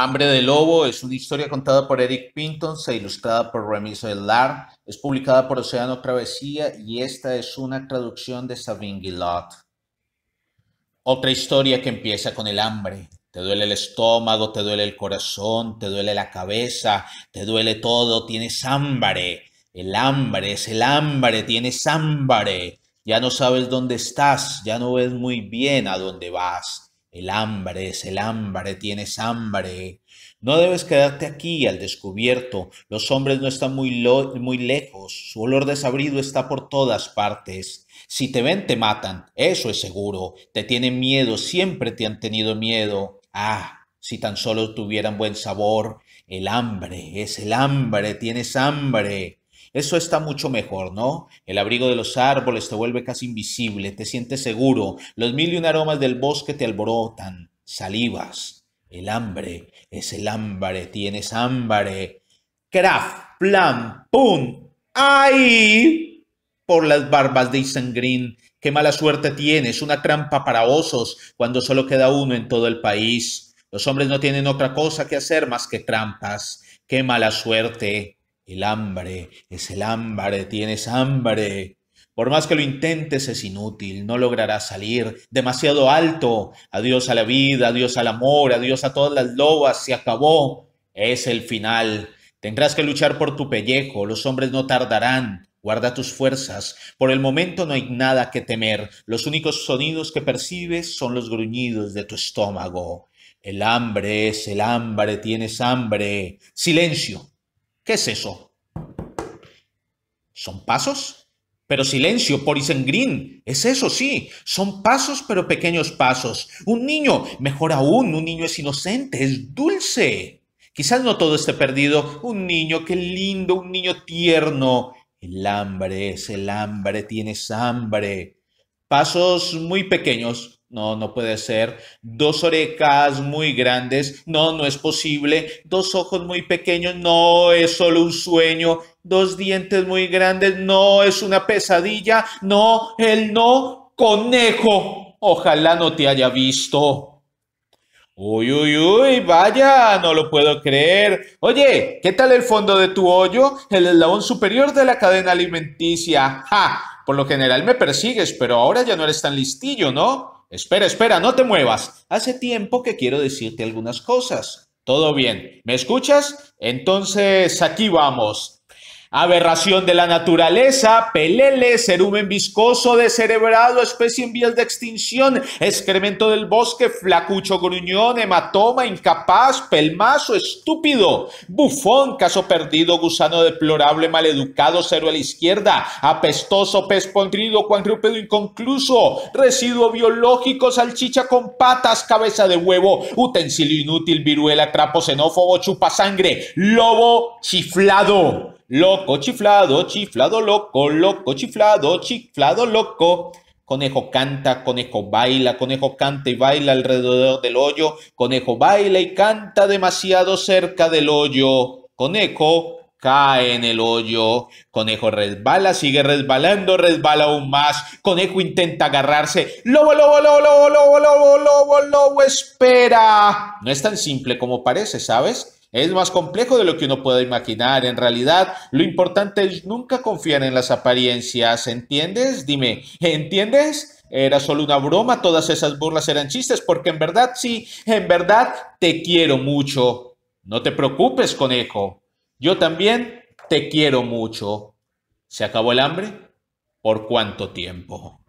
Hambre de Lobo es una historia contada por Eric Pinton, e ilustrada por Remy Zellar. es publicada por Océano Travesía y esta es una traducción de Sabine Gilot. Otra historia que empieza con el hambre. Te duele el estómago, te duele el corazón, te duele la cabeza, te duele todo, tienes hambre. El hambre es el hambre, tienes hambre. Ya no sabes dónde estás, ya no ves muy bien a dónde vas el hambre es el hambre, tienes hambre. No debes quedarte aquí al descubierto. Los hombres no están muy, muy lejos. Su olor desabrido está por todas partes. Si te ven, te matan. Eso es seguro. Te tienen miedo. Siempre te han tenido miedo. Ah, si tan solo tuvieran buen sabor. El hambre es el hambre. Tienes hambre. Eso está mucho mejor, ¿no? El abrigo de los árboles te vuelve casi invisible, te sientes seguro, los mil y un aromas del bosque te alborotan, salivas, el hambre es el hambre, tienes hambre. Craft, plan, pum, ¡ay! Por las barbas de Isengrin. qué mala suerte tienes, una trampa para osos cuando solo queda uno en todo el país. Los hombres no tienen otra cosa que hacer más que trampas. Qué mala suerte. El hambre es el hambre, tienes hambre. Por más que lo intentes es inútil, no lograrás salir demasiado alto. Adiós a la vida, adiós al amor, adiós a todas las lobas, se acabó. Es el final. Tendrás que luchar por tu pellejo, los hombres no tardarán. Guarda tus fuerzas. Por el momento no hay nada que temer. Los únicos sonidos que percibes son los gruñidos de tu estómago. El hambre es el hambre, tienes hambre. Silencio. ¿Qué es eso? ¿Son pasos? Pero silencio, Porisen Green. Es eso, sí. Son pasos, pero pequeños pasos. Un niño, mejor aún, un niño es inocente, es dulce. Quizás no todo esté perdido. Un niño, qué lindo, un niño tierno. El hambre es el hambre, tienes hambre. Pasos muy pequeños, no, no puede ser. Dos orejas muy grandes. No, no es posible. Dos ojos muy pequeños. No, es solo un sueño. Dos dientes muy grandes. No, es una pesadilla. No, el no conejo. Ojalá no te haya visto. Uy, uy, uy, vaya, no lo puedo creer. Oye, ¿qué tal el fondo de tu hoyo? El eslabón superior de la cadena alimenticia. ¡Ja! Por lo general me persigues, pero ahora ya no eres tan listillo, ¿no? Espera, espera, no te muevas. Hace tiempo que quiero decirte algunas cosas. Todo bien. ¿Me escuchas? Entonces, aquí vamos. Aberración de la naturaleza, pelele, cerumen viscoso, descerebrado, especie en vías de extinción, excremento del bosque, flacucho gruñón, hematoma, incapaz, pelmazo, estúpido, bufón, caso perdido, gusano deplorable, maleducado, cero a la izquierda, apestoso, pez pondrido, cuadrúpedo inconcluso, residuo biológico, salchicha con patas, cabeza de huevo, utensilio inútil, viruela, trapo xenófobo, chupa sangre, lobo chiflado. Loco, chiflado, chiflado, loco, loco, chiflado, chiflado, loco. Conejo canta, conejo baila, conejo canta y baila alrededor del hoyo. Conejo baila y canta demasiado cerca del hoyo. Conejo cae en el hoyo. Conejo resbala, sigue resbalando, resbala aún más. Conejo intenta agarrarse. Lobo, lobo, lobo, lobo, lobo, lobo, lobo, lobo, espera. No es tan simple como parece, ¿sabes? Es más complejo de lo que uno puede imaginar. En realidad, lo importante es nunca confiar en las apariencias. ¿Entiendes? Dime, ¿entiendes? Era solo una broma, todas esas burlas eran chistes, porque en verdad sí, en verdad te quiero mucho. No te preocupes, conejo. Yo también te quiero mucho. ¿Se acabó el hambre? ¿Por cuánto tiempo?